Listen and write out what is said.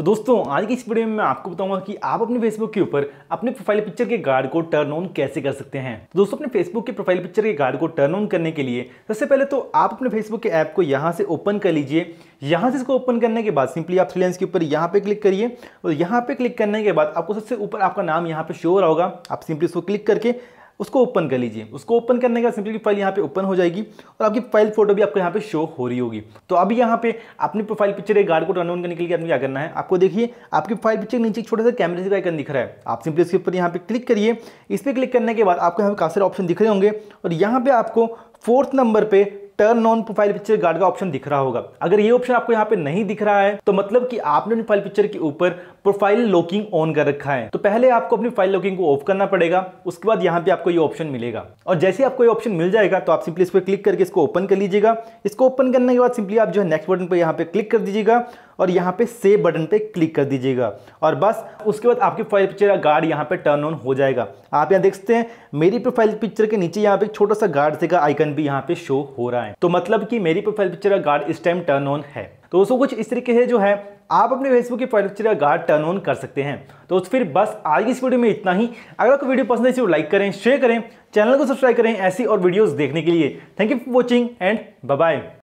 तो दोस्तों आज की इस वीडियो में मैं आपको बताऊंगा कि आप अपने फेसबुक के ऊपर अपने प्रोफाइल पिक्चर के गार्ड को टर्न ऑन कैसे कर सकते हैं तो दोस्तों अपने फेसबुक के प्रोफाइल पिक्चर के गार्ड को टर्न ऑन करने के लिए सबसे पहले तो आप अपने फेसबुक के ऐप को यहाँ से ओपन कर लीजिए यहाँ से इसको ओपन करने के बाद सिंपली आप फ्रीलेंस के ऊपर यहाँ पे क्लिक करिए और यहाँ पे क्लिक करने के बाद आपको सबसे ऊपर आपका नाम यहाँ पे शोर होगा आप सिंपली इसको क्लिक करके उसको ओपन कर लीजिए उसको ओपन करने का सिंपली फाइल यहाँ पे ओपन हो जाएगी और आपकी फाइल फोटो भी आपको यहाँ पे शो हो रही होगी तो अभी यहाँ पे अपनी प्रोफाइल पिक्चर एक गार्ड को टर्न ऑन करने के लिए आपने क्या करना है आपको देखिए आपकी फाइल पिक्चर के नीचे छोटा सा कैमरे का आइकन दिख रहा है आप सिंपली इसके ऊपर यहाँ पे क्लिक करिए इस पर क्लिक करने के बाद आपको यहाँ पे काफ़ी सारे ऑप्शन दिख रहे होंगे और यहाँ पे आपको फोर्थ नंबर पे turn on profile picture guard का ऑप्शन दिख रहा होगा अगर ये ऑप्शन आपको यहाँ पे नहीं दिख रहा है तो मतलब कि आपने प्रोफाइल पिक्चर के ऊपर प्रोफाइल लॉकिंग ऑन कर रखा है तो पहले आपको अपनी फाइल लॉकिंग को ऑफ करना पड़ेगा उसके बाद यहाँ पे आपको ये ऑप्शन मिलेगा और जैसे आपको ये ऑप्शन मिल जाएगा तो आप सिंपली इस पर क्लिक करके इसको ओपन कर लीजिएगा इसको ओपन करने के बाद सिंपली आप जो है नेक्स्ट बटन पर यहाँ पे क्लिक कर दीजिएगा और यहाँ पे सेव बटन पे क्लिक कर दीजिएगा और बस उसके बाद आपकी प्रोफाइल पिक्चर का गार्ड यहाँ पे टर्न ऑन हो जाएगा आप यहाँ देखते हैं मेरी प्रोफाइल पिक्चर के नीचे यहाँ पे छोटा सा गार्ड से का आइकन भी यहाँ पे शो हो रहा है तो मतलब कि मेरी प्रोफाइल पिक्चर का गार्ड इस टाइम टर्न ऑन है तो दोस्तों कुछ इस तरीके से जो है आप अपने फेसबुक की प्रोफाइल का गार्ड टर्न ऑन कर सकते हैं तो फिर बस आज की इस वीडियो में इतना ही अगर आपको वीडियो पसंद है इसे लाइक करें शेयर करें चैनल को सब्सक्राइब करें ऐसी और वीडियोस देखने के लिए thank you for watching and bye